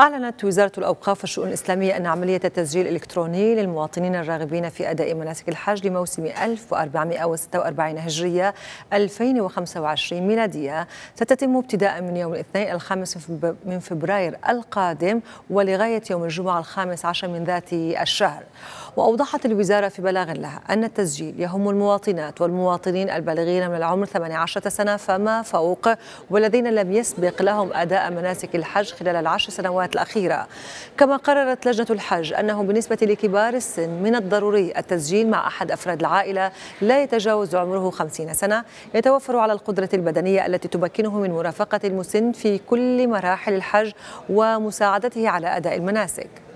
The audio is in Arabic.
أعلنت وزارة الأوقاف والشؤون الإسلامية أن عملية التسجيل الإلكتروني للمواطنين الراغبين في أداء مناسك الحج لموسم 1446 هجرية 2025 ميلادية ستتم ابتداء من يوم الاثنين الخامس من فبراير القادم ولغاية يوم الجمعة الخامس عشر من ذات الشهر وأوضحت الوزارة في بلاغ لها أن التسجيل يهم المواطنات والمواطنين البالغين من العمر 18 سنة فما فوق والذين لم يسبق لهم أداء مناسك الحج خلال العشر سنوات السنوات الأخيرة كما قررت لجنة الحج أنه بالنسبة لكبار السن من الضروري التسجيل مع أحد أفراد العائلة لا يتجاوز عمره 50 سنة يتوفر على القدرة البدنية التي تمكنه من مرافقة المسن في كل مراحل الحج ومساعدته على أداء المناسك